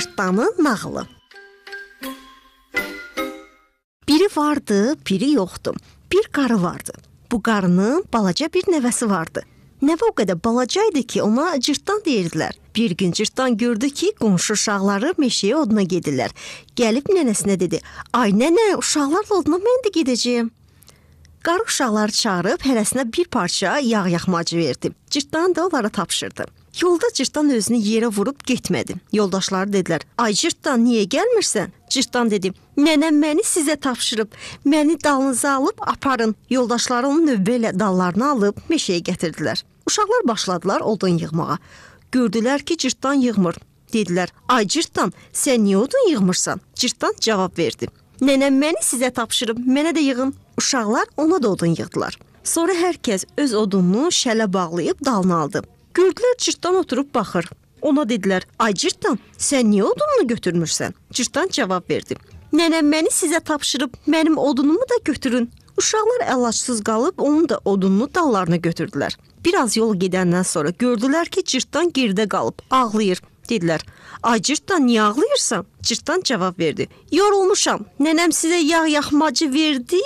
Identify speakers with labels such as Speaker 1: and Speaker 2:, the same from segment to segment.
Speaker 1: Cırtdanın nağılı. Biri vardı, biri yoxdu. Bir qarı vardı. Bu qarının balaca bir nəvəsi vardı. Nəvə o qədər balaca idi ki, ona cırtdan deyirdilər. Bir gün cırtdan gördü ki, qonşu uşaqları meşəyə oduna gedirlər. Gəlib nənəsinə dedi: "Ay nənə, uşaqlarla oduna mən də gedəcəyəm." Qarı uşaqları çağırıb hərəsinə bir parça yağ yaxmacı verdi. Cırtdan da onlara tapşırdı. Yolda cırtdan özünü yerə vurub getmədi. Yoldaşları dedilər: "Ay cırtdan, niyə gəlmirsən?" Cırtdan dedi: "Nənəm məni sizə tapşırıb. Məni dalınıza alıb aparın." Yoldaşları onu növbə ilə dallarına alıb meşəyə gətirdilər. Uşaqlar başladılar odun yığmağa. Gördülər ki, cırtdan yığmır. Dedilər: "Ay cırtdan, sən niyə odun yığmırsan?" Cırtdan cavab verdi: "Nənəm məni sizə tapşırıb. Mənə də yığın." Uşaqlar ona da odun yığdılar. Sonra hər kəs öz odununu şələ bağlayıb dalına aldı. Gördülər cırtdan oturub baxır. Ona dedilər: "Ay cırtdan, sən niyə odununu götürmürsən?" Cırtdan cavab verdi: "Nənəm məni sizə tapşırıb, mənim odunumu da götürün." Uşaqlar əlacsız qalıb onun da odununu dallarına götürdülər. Bir az yol gedəndən sonra gördülər ki, cırtdan geridə qalıb, ağlayır. Dedilər: "Ay cırtdan, niyə ağlayırsan?" Cırtdan cavab verdi: "Yorulmuşam. Nənəm sizə yağ yaxmacı verdi."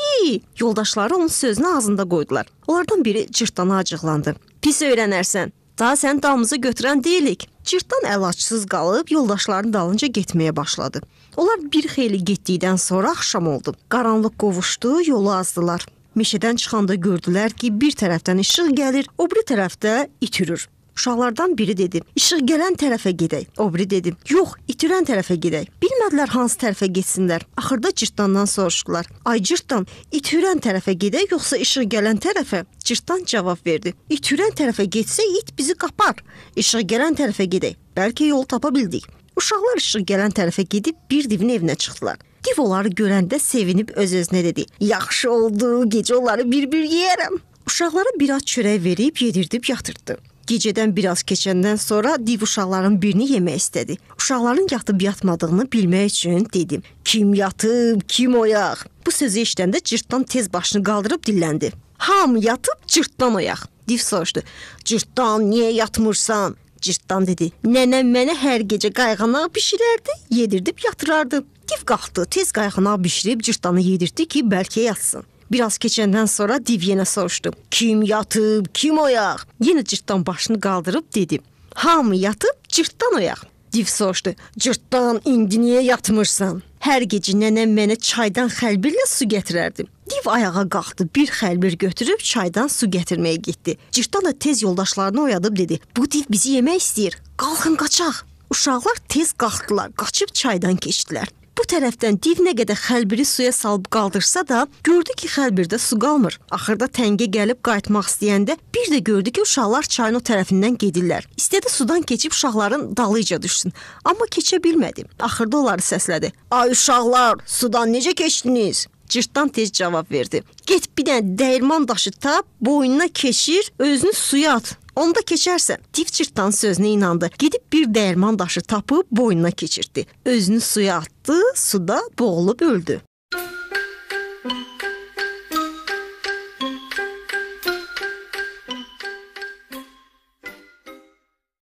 Speaker 1: Yoldaşları onun sözünü ağzında qoydular. Onlardan biri cırtdana acıqlandı. "Pis öyrənərsən. Hətta sən damımızı götürən deyilik. Cırtdan əlacısız qalıb yoldaşlarının dalınca getməyə başladı. Onlar bir xeyli getdikdən sonra axşam oldu. Qaranlıq qovuşdu, yolu azdılar. Meşədən çıxanda gördülər ki, bir tərəfdən işıq gəlir, o biri tərəfdə itirür. Uşaqlardan biri dedi: "İşıq gələn tərəfə gedək." O biri dedi: "Yox, itirən tərəfə gedək." Bilmədilər hansı tərəfə getsinlər. Axırda cırtdandan soruşdular: "Ay cırtdan, itirən tərəfə gedək yoxsa işıq gələn tərəfə?" Cırtdan cavab verdi. İt hürən tərəfə getsə it bizi qapar. İşıq gələn tərəfə gedək. Bəlkə yol tapa bildik. Uşaqlar işıq gələn tərəfə gedib bir divin evinə çıxdılar. Div onları görəndə sevinib öz-özünə dedi: "Yaxşı oldu, gecə onları bir-bir yeyərəm." Uşaqlara bir az çörək verib yedirdib yatırtdı. Gecədən biraz keçəndən sonra div uşaqların birini yemək istədi. Uşaqların yatıb yatmadığını bilmək üçün dedim: "Kim yatıb, kim oyaq?" Bu sözü eşidəndə cırtdan tez başını qaldırıb dilləndi. Hamı yatıb cırtdan oyaq. Div soruşdu. Cırtdan niyə yatmırsan? Cırtdan dedi. Nənəm mənə hər gecə qayğanaq bişirərdi, yedirdib yatırardı. Div qalxdı, tez qayğanaq bişirib cırtdanı yedirtdi ki, bəlkə yatsın. Bir az keçəndən sonra div yenə soruşdu. Kim yatıb, kim oyaq? Yenə cırtdan başını qaldırıb dedi. Hamı yatıb cırtdan oyaq. Div soruşdu. Cırtdan indi niyə yatmırsan? Hər gecə nənəm mənə çaydan xəlbirlə su gətirərdi. Div ayağa qalxdı, bir xəlbir götürüb çaydan su gətirməyə getdi. Cırtdan da tez yoldaşlarını oyadıb dedi: "Bu div bizi yemək istəyir. Qalxın qaçaq." Uşaqlar tez qalxdılar, qaçıb çaydan keçdilər. Bu tərəfdən div nə qədər xəlbiri suya salıb qaldırsa da, gördü ki, xəlbirdə su qalmır. Axırda təngə gəlib qayıtmaq istəyəndə bir də gördü ki, uşaqlar çayın o tərəfindən gedirlər. İstədi sudan keçib uşaqların dalıca düşsün, amma keçə bilmədi. Axırda onları səslədi. Ay uşaqlar, sudan necə keçdiniz? Cırtdan tez cavab verdi. Get bir dənə dəyirman daşı tap, boynuna keçir, özünü suya at. Onda keçersen, Tivçirtdan sözünə inandı. gidip bir dəyirman daşı tapıb boynuna keçirdi. Özünü suya atdı, suda boğulup öldü.